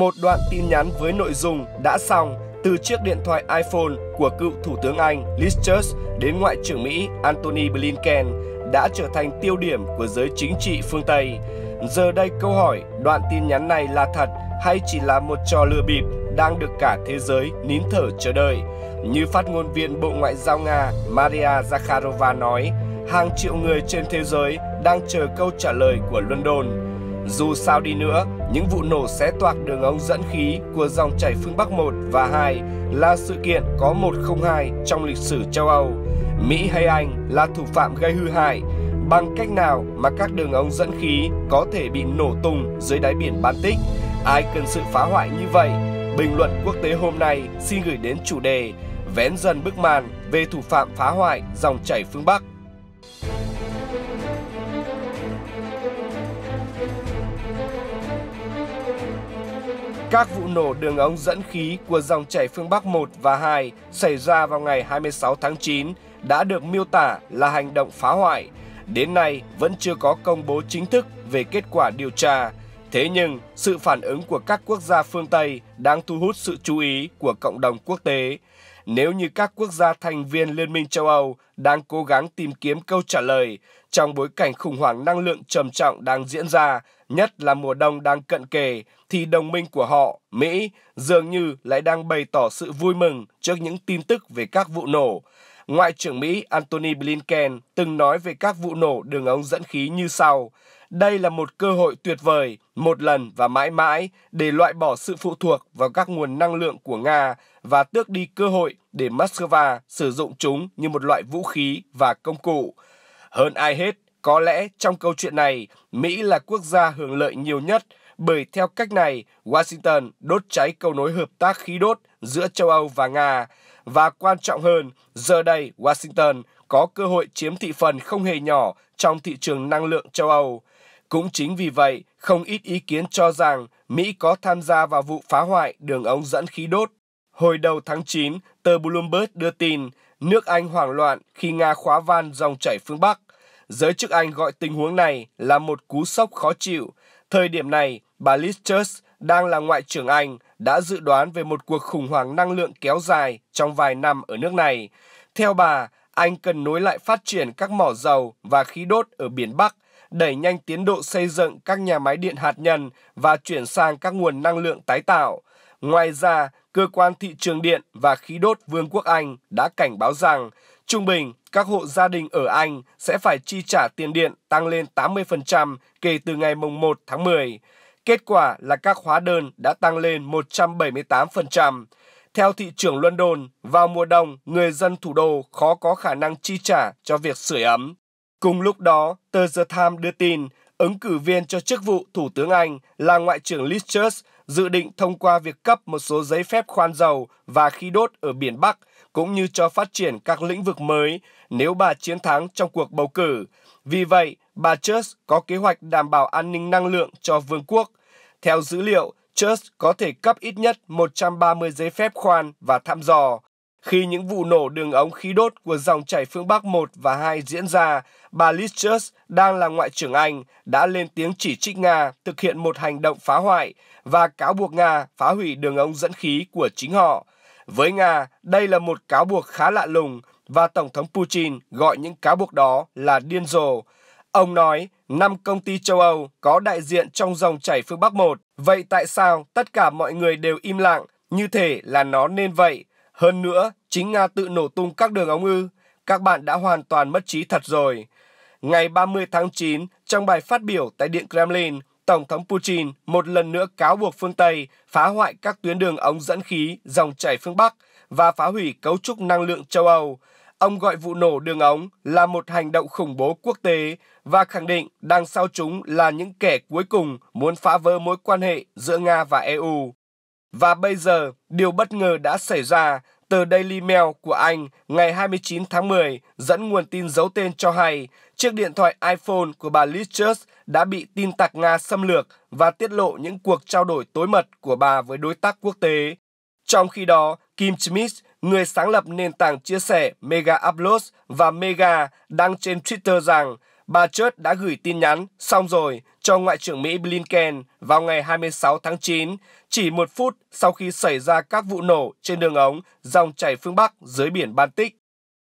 một đoạn tin nhắn với nội dung đã xong từ chiếc điện thoại iPhone của cựu Thủ tướng Anh Liz Truss đến Ngoại trưởng Mỹ Antony Blinken đã trở thành tiêu điểm của giới chính trị phương Tây. Giờ đây câu hỏi đoạn tin nhắn này là thật hay chỉ là một trò lừa bịp đang được cả thế giới nín thở chờ đợi. Như phát ngôn viên Bộ Ngoại giao Nga Maria Zakharova nói, hàng triệu người trên thế giới đang chờ câu trả lời của London. Dù sao đi nữa, những vụ nổ xé toạc đường ống dẫn khí của dòng chảy phương Bắc 1 và 2 là sự kiện có 102 trong lịch sử châu Âu. Mỹ hay Anh là thủ phạm gây hư hại bằng cách nào mà các đường ống dẫn khí có thể bị nổ tung dưới đáy biển Baltic. Ai cần sự phá hoại như vậy? Bình luận quốc tế hôm nay xin gửi đến chủ đề Vén dần bức màn về thủ phạm phá hoại dòng chảy phương Bắc. Các vụ nổ đường ống dẫn khí của dòng chảy phương Bắc 1 và 2 xảy ra vào ngày 26 tháng 9 đã được miêu tả là hành động phá hoại. Đến nay vẫn chưa có công bố chính thức về kết quả điều tra. Thế nhưng, sự phản ứng của các quốc gia phương Tây đang thu hút sự chú ý của cộng đồng quốc tế. Nếu như các quốc gia thành viên Liên minh châu Âu đang cố gắng tìm kiếm câu trả lời trong bối cảnh khủng hoảng năng lượng trầm trọng đang diễn ra nhất là mùa đông đang cận kề thì đồng minh của họ, Mỹ, dường như lại đang bày tỏ sự vui mừng trước những tin tức về các vụ nổ. Ngoại trưởng Mỹ Antony Blinken từng nói về các vụ nổ đường ống dẫn khí như sau. Đây là một cơ hội tuyệt vời, một lần và mãi mãi, để loại bỏ sự phụ thuộc vào các nguồn năng lượng của Nga và tước đi cơ hội để Moscow sử dụng chúng như một loại vũ khí và công cụ. Hơn ai hết, có lẽ trong câu chuyện này, Mỹ là quốc gia hưởng lợi nhiều nhất bởi theo cách này, Washington đốt cháy cầu nối hợp tác khí đốt giữa châu Âu và Nga. Và quan trọng hơn, giờ đây Washington có cơ hội chiếm thị phần không hề nhỏ trong thị trường năng lượng châu Âu. Cũng chính vì vậy, không ít ý kiến cho rằng Mỹ có tham gia vào vụ phá hoại đường ống dẫn khí đốt. Hồi đầu tháng 9, tờ Bloomberg đưa tin nước Anh hoảng loạn khi Nga khóa van dòng chảy phương Bắc – Giới chức Anh gọi tình huống này là một cú sốc khó chịu. Thời điểm này, bà Liz Truss đang là ngoại trưởng Anh đã dự đoán về một cuộc khủng hoảng năng lượng kéo dài trong vài năm ở nước này. Theo bà, Anh cần nối lại phát triển các mỏ dầu và khí đốt ở biển Bắc, đẩy nhanh tiến độ xây dựng các nhà máy điện hạt nhân và chuyển sang các nguồn năng lượng tái tạo. Ngoài ra, cơ quan thị trường điện và khí đốt Vương quốc Anh đã cảnh báo rằng trung bình các hộ gia đình ở Anh sẽ phải chi trả tiền điện tăng lên 80% kể từ ngày 1 tháng 10. Kết quả là các hóa đơn đã tăng lên 178%. Theo thị trưởng London, vào mùa đông, người dân thủ đô khó có khả năng chi trả cho việc sưởi ấm. Cùng lúc đó, tờ The Times đưa tin ứng cử viên cho chức vụ Thủ tướng Anh là Ngoại trưởng Liz Truss dự định thông qua việc cấp một số giấy phép khoan dầu và khí đốt ở biển Bắc, cũng như cho phát triển các lĩnh vực mới nếu bà chiến thắng trong cuộc bầu cử. Vì vậy, bà Church có kế hoạch đảm bảo an ninh năng lượng cho vương quốc. Theo dữ liệu, Church có thể cấp ít nhất 130 giấy phép khoan và thăm dò. Khi những vụ nổ đường ống khí đốt của dòng chảy phương Bắc 1 và 2 diễn ra, bà Liz Truss đang là ngoại trưởng Anh đã lên tiếng chỉ trích Nga thực hiện một hành động phá hoại và cáo buộc Nga phá hủy đường ống dẫn khí của chính họ. Với Nga, đây là một cáo buộc khá lạ lùng và Tổng thống Putin gọi những cáo buộc đó là điên rồ. Ông nói, năm công ty châu Âu có đại diện trong dòng chảy phương Bắc 1, vậy tại sao tất cả mọi người đều im lặng, như thể là nó nên vậy hơn nữa, chính Nga tự nổ tung các đường ống ư, các bạn đã hoàn toàn mất trí thật rồi. Ngày 30 tháng 9, trong bài phát biểu tại Điện Kremlin, Tổng thống Putin một lần nữa cáo buộc phương Tây phá hoại các tuyến đường ống dẫn khí dòng chảy phương Bắc và phá hủy cấu trúc năng lượng châu Âu. Ông gọi vụ nổ đường ống là một hành động khủng bố quốc tế và khẳng định đằng sau chúng là những kẻ cuối cùng muốn phá vỡ mối quan hệ giữa Nga và EU. Và bây giờ, điều bất ngờ đã xảy ra từ Daily Mail của Anh ngày 29 tháng 10 dẫn nguồn tin giấu tên cho hay chiếc điện thoại iPhone của bà Liz Truss đã bị tin tặc Nga xâm lược và tiết lộ những cuộc trao đổi tối mật của bà với đối tác quốc tế. Trong khi đó, Kim Schmidt, người sáng lập nền tảng chia sẻ Mega Uploads và Mega đăng trên Twitter rằng bà Truss đã gửi tin nhắn, xong rồi, cho Ngoại trưởng Mỹ Blinken vào ngày 26 tháng 9, chỉ một phút sau khi xảy ra các vụ nổ trên đường ống dòng chảy phương Bắc dưới biển Baltic.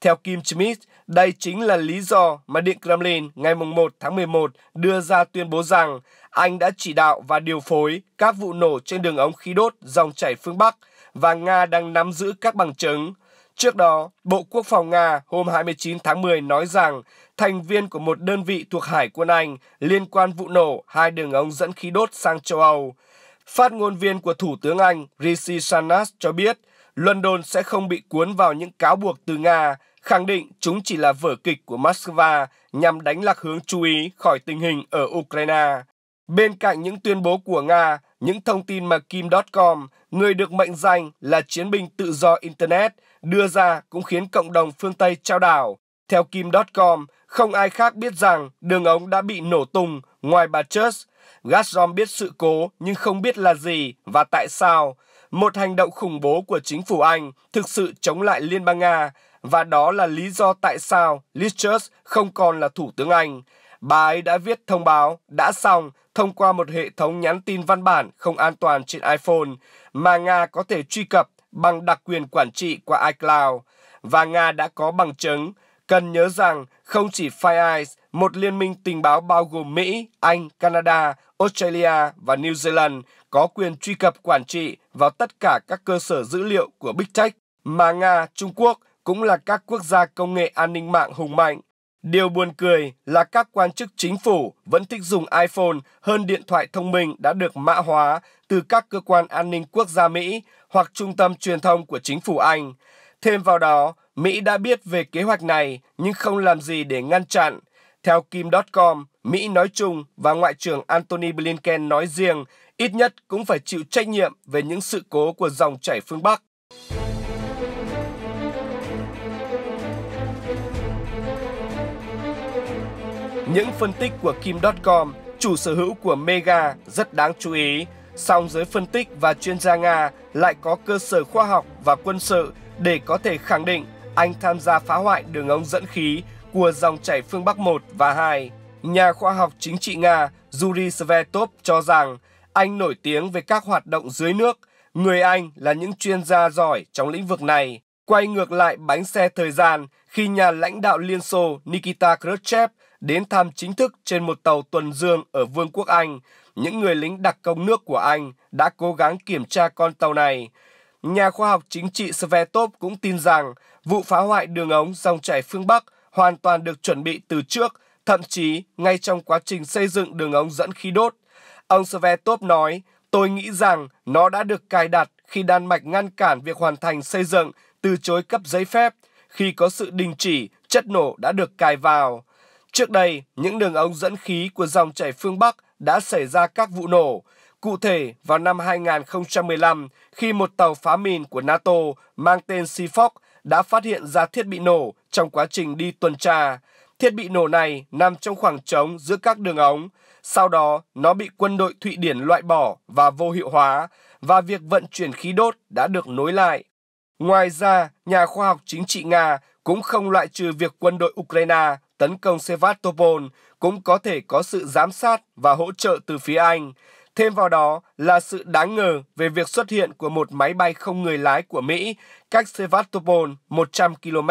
Theo Kim Schmidt, đây chính là lý do mà Điện Kremlin ngày 1 tháng 11 đưa ra tuyên bố rằng Anh đã chỉ đạo và điều phối các vụ nổ trên đường ống khí đốt dòng chảy phương Bắc và Nga đang nắm giữ các bằng chứng. Trước đó, Bộ Quốc phòng Nga hôm 29 tháng 10 nói rằng thành viên của một đơn vị thuộc Hải quân Anh liên quan vụ nổ hai đường ống dẫn khí đốt sang châu Âu. Phát ngôn viên của Thủ tướng Anh Rishi Sunak cho biết London sẽ không bị cuốn vào những cáo buộc từ Nga, khẳng định chúng chỉ là vở kịch của Moscow nhằm đánh lạc hướng chú ý khỏi tình hình ở Ukraine. Bên cạnh những tuyên bố của Nga, những thông tin mà Kim.com, người được mệnh danh là chiến binh tự do Internet – đưa ra cũng khiến cộng đồng phương Tây trao đảo. Theo Kim.com, không ai khác biết rằng đường ống đã bị nổ tung ngoài bà Church. Gazprom biết sự cố nhưng không biết là gì và tại sao. Một hành động khủng bố của chính phủ Anh thực sự chống lại Liên bang Nga và đó là lý do tại sao Liz Truss không còn là thủ tướng Anh. Bà ấy đã viết thông báo đã xong thông qua một hệ thống nhắn tin văn bản không an toàn trên iPhone mà Nga có thể truy cập bằng đặc quyền quản trị qua iCloud và Nga đã có bằng chứng. Cần nhớ rằng không chỉ Five một liên minh tình báo bao gồm Mỹ, Anh, Canada, Australia và New Zealand có quyền truy cập quản trị vào tất cả các cơ sở dữ liệu của Big Tech, mà Nga, Trung Quốc cũng là các quốc gia công nghệ an ninh mạng hùng mạnh. Điều buồn cười là các quan chức chính phủ vẫn thích dùng iPhone hơn điện thoại thông minh đã được mã hóa từ các cơ quan an ninh quốc gia Mỹ hoặc trung tâm truyền thông của chính phủ Anh. Thêm vào đó, Mỹ đã biết về kế hoạch này nhưng không làm gì để ngăn chặn. Theo Kim.com, Mỹ nói chung và Ngoại trưởng Antony Blinken nói riêng ít nhất cũng phải chịu trách nhiệm về những sự cố của dòng chảy phương Bắc. Những phân tích của Kim.com, chủ sở hữu của Mega rất đáng chú ý Song giới phân tích và chuyên gia Nga lại có cơ sở khoa học và quân sự để có thể khẳng định anh tham gia phá hoại đường ống dẫn khí của dòng chảy phương Bắc 1 và 2. Nhà khoa học chính trị Nga Yuri Svetov cho rằng anh nổi tiếng về các hoạt động dưới nước, người Anh là những chuyên gia giỏi trong lĩnh vực này. Quay ngược lại bánh xe thời gian khi nhà lãnh đạo Liên Xô Nikita Khrushchev đến thăm chính thức trên một tàu tuần dương ở Vương quốc Anh, những người lính đặc công nước của Anh đã cố gắng kiểm tra con tàu này. Nhà khoa học chính trị Svetov cũng tin rằng vụ phá hoại đường ống dòng chảy phương Bắc hoàn toàn được chuẩn bị từ trước, thậm chí ngay trong quá trình xây dựng đường ống dẫn khí đốt. Ông Svetov nói, tôi nghĩ rằng nó đã được cài đặt khi Đan Mạch ngăn cản việc hoàn thành xây dựng, từ chối cấp giấy phép, khi có sự đình chỉ, chất nổ đã được cài vào. Trước đây, những đường ống dẫn khí của dòng chảy phương Bắc đã xảy ra các vụ nổ, cụ thể vào năm 2015 khi một tàu phá mìn của NATO mang tên Seafox đã phát hiện ra thiết bị nổ trong quá trình đi tuần tra. Thiết bị nổ này nằm trong khoảng trống giữa các đường ống, sau đó nó bị quân đội Thụy Điển loại bỏ và vô hiệu hóa, và việc vận chuyển khí đốt đã được nối lại. Ngoài ra, nhà khoa học chính trị Nga cũng không loại trừ việc quân đội Ukraine tấn công Sevastopol cũng có thể có sự giám sát và hỗ trợ từ phía Anh. Thêm vào đó là sự đáng ngờ về việc xuất hiện của một máy bay không người lái của Mỹ cách Sevastopol 100 km.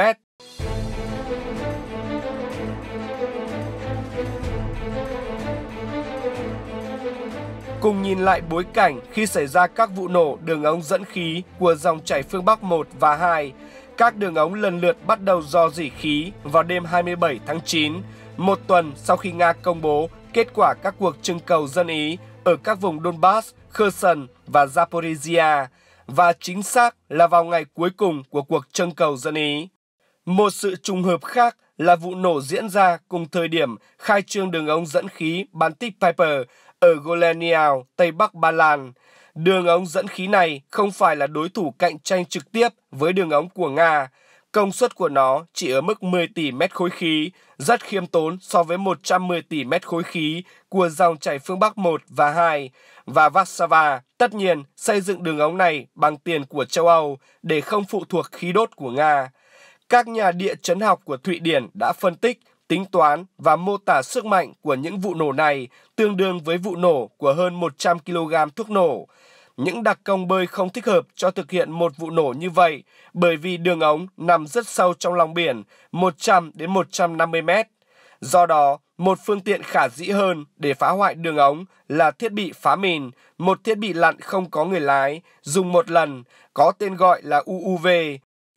cùng nhìn lại bối cảnh khi xảy ra các vụ nổ đường ống dẫn khí của dòng chảy phương Bắc 1 và 2, các đường ống lần lượt bắt đầu do dỉ khí vào đêm 27 tháng 9, một tuần sau khi Nga công bố kết quả các cuộc trưng cầu dân Ý ở các vùng Donbass, Kherson và Zaporizhia, và chính xác là vào ngày cuối cùng của cuộc trưng cầu dân Ý. Một sự trùng hợp khác là vụ nổ diễn ra cùng thời điểm khai trương đường ống dẫn khí Baltic Piper ở Goleniau, Tây Bắc Ba Lan. Đường ống dẫn khí này không phải là đối thủ cạnh tranh trực tiếp với đường ống của Nga. Công suất của nó chỉ ở mức 10 tỷ mét khối khí, rất khiêm tốn so với 110 tỷ mét khối khí của dòng chảy phương Bắc 1 và 2. Và Warsaw, tất nhiên, xây dựng đường ống này bằng tiền của châu Âu để không phụ thuộc khí đốt của Nga. Các nhà địa chấn học của Thụy Điển đã phân tích Tính toán và mô tả sức mạnh của những vụ nổ này tương đương với vụ nổ của hơn 100 kg thuốc nổ. Những đặc công bơi không thích hợp cho thực hiện một vụ nổ như vậy bởi vì đường ống nằm rất sâu trong lòng biển, 100 đến 150 mét. Do đó, một phương tiện khả dĩ hơn để phá hoại đường ống là thiết bị phá mìn, một thiết bị lặn không có người lái, dùng một lần, có tên gọi là UUV.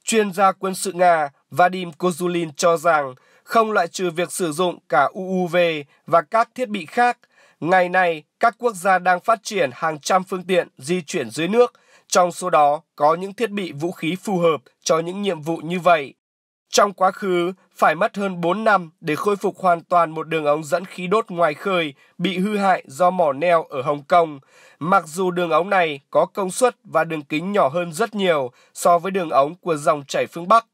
Chuyên gia quân sự Nga Vadim Kozulin cho rằng không loại trừ việc sử dụng cả UUV và các thiết bị khác. Ngày nay, các quốc gia đang phát triển hàng trăm phương tiện di chuyển dưới nước, trong số đó có những thiết bị vũ khí phù hợp cho những nhiệm vụ như vậy. Trong quá khứ, phải mất hơn 4 năm để khôi phục hoàn toàn một đường ống dẫn khí đốt ngoài khơi bị hư hại do mỏ neo ở Hồng Kông. Mặc dù đường ống này có công suất và đường kính nhỏ hơn rất nhiều so với đường ống của dòng chảy phương Bắc,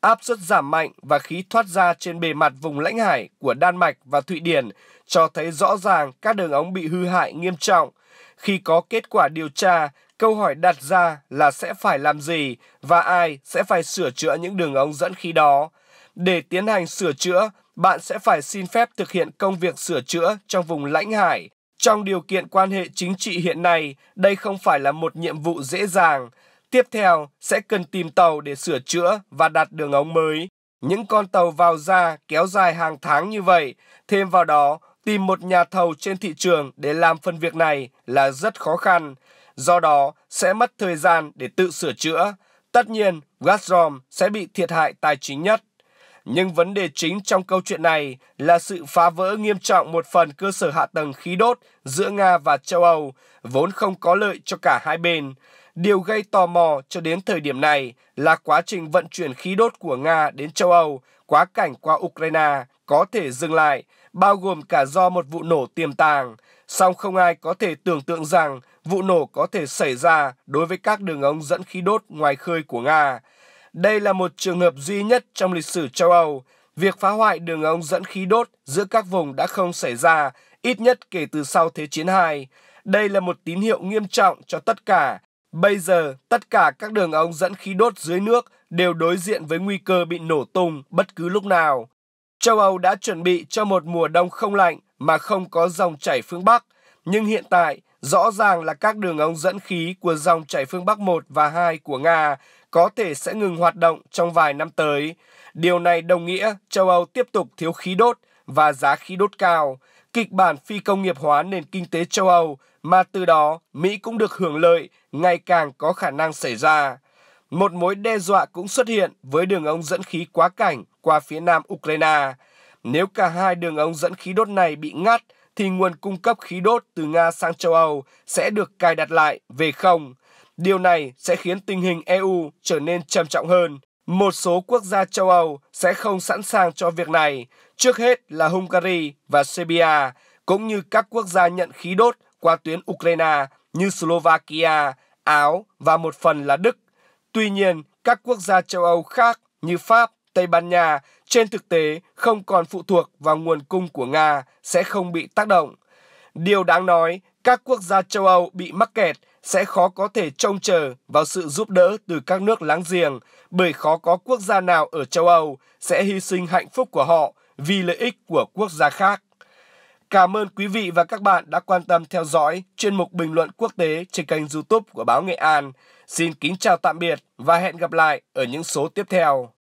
áp suất giảm mạnh và khí thoát ra trên bề mặt vùng lãnh hải của Đan Mạch và Thụy Điển cho thấy rõ ràng các đường ống bị hư hại nghiêm trọng. Khi có kết quả điều tra, câu hỏi đặt ra là sẽ phải làm gì và ai sẽ phải sửa chữa những đường ống dẫn khí đó. Để tiến hành sửa chữa, bạn sẽ phải xin phép thực hiện công việc sửa chữa trong vùng lãnh hải. Trong điều kiện quan hệ chính trị hiện nay, đây không phải là một nhiệm vụ dễ dàng. Tiếp theo sẽ cần tìm tàu để sửa chữa và đặt đường ống mới. Những con tàu vào ra kéo dài hàng tháng như vậy, thêm vào đó tìm một nhà thầu trên thị trường để làm phần việc này là rất khó khăn, do đó sẽ mất thời gian để tự sửa chữa. Tất nhiên, Gazprom sẽ bị thiệt hại tài chính nhất. Nhưng vấn đề chính trong câu chuyện này là sự phá vỡ nghiêm trọng một phần cơ sở hạ tầng khí đốt giữa Nga và châu Âu, vốn không có lợi cho cả hai bên. Điều gây tò mò cho đến thời điểm này là quá trình vận chuyển khí đốt của Nga đến châu Âu quá cảnh qua Ukraine có thể dừng lại, bao gồm cả do một vụ nổ tiềm tàng. Song không ai có thể tưởng tượng rằng vụ nổ có thể xảy ra đối với các đường ống dẫn khí đốt ngoài khơi của Nga. Đây là một trường hợp duy nhất trong lịch sử châu Âu. Việc phá hoại đường ống dẫn khí đốt giữa các vùng đã không xảy ra, ít nhất kể từ sau Thế chiến II. Đây là một tín hiệu nghiêm trọng cho tất cả, Bây giờ, tất cả các đường ống dẫn khí đốt dưới nước đều đối diện với nguy cơ bị nổ tung bất cứ lúc nào. Châu Âu đã chuẩn bị cho một mùa đông không lạnh mà không có dòng chảy phương Bắc, nhưng hiện tại rõ ràng là các đường ống dẫn khí của dòng chảy phương Bắc 1 và 2 của Nga có thể sẽ ngừng hoạt động trong vài năm tới. Điều này đồng nghĩa châu Âu tiếp tục thiếu khí đốt và giá khí đốt cao. Kịch bản phi công nghiệp hóa nền kinh tế châu Âu mà từ đó Mỹ cũng được hưởng lợi ngày càng có khả năng xảy ra. Một mối đe dọa cũng xuất hiện với đường ống dẫn khí quá cảnh qua phía nam Ukraine. Nếu cả hai đường ống dẫn khí đốt này bị ngắt, thì nguồn cung cấp khí đốt từ Nga sang châu Âu sẽ được cài đặt lại về không. Điều này sẽ khiến tình hình EU trở nên trầm trọng hơn. Một số quốc gia châu Âu sẽ không sẵn sàng cho việc này, trước hết là Hungary và Serbia, cũng như các quốc gia nhận khí đốt qua tuyến Ukraine như Slovakia, Áo và một phần là Đức. Tuy nhiên, các quốc gia châu Âu khác như Pháp, Tây Ban Nha trên thực tế không còn phụ thuộc vào nguồn cung của Nga sẽ không bị tác động. Điều đáng nói, các quốc gia châu Âu bị mắc kẹt sẽ khó có thể trông chờ vào sự giúp đỡ từ các nước láng giềng bởi khó có quốc gia nào ở châu Âu sẽ hy sinh hạnh phúc của họ vì lợi ích của quốc gia khác. Cảm ơn quý vị và các bạn đã quan tâm theo dõi chuyên mục bình luận quốc tế trên kênh YouTube của báo Nghệ An. Xin kính chào tạm biệt và hẹn gặp lại ở những số tiếp theo.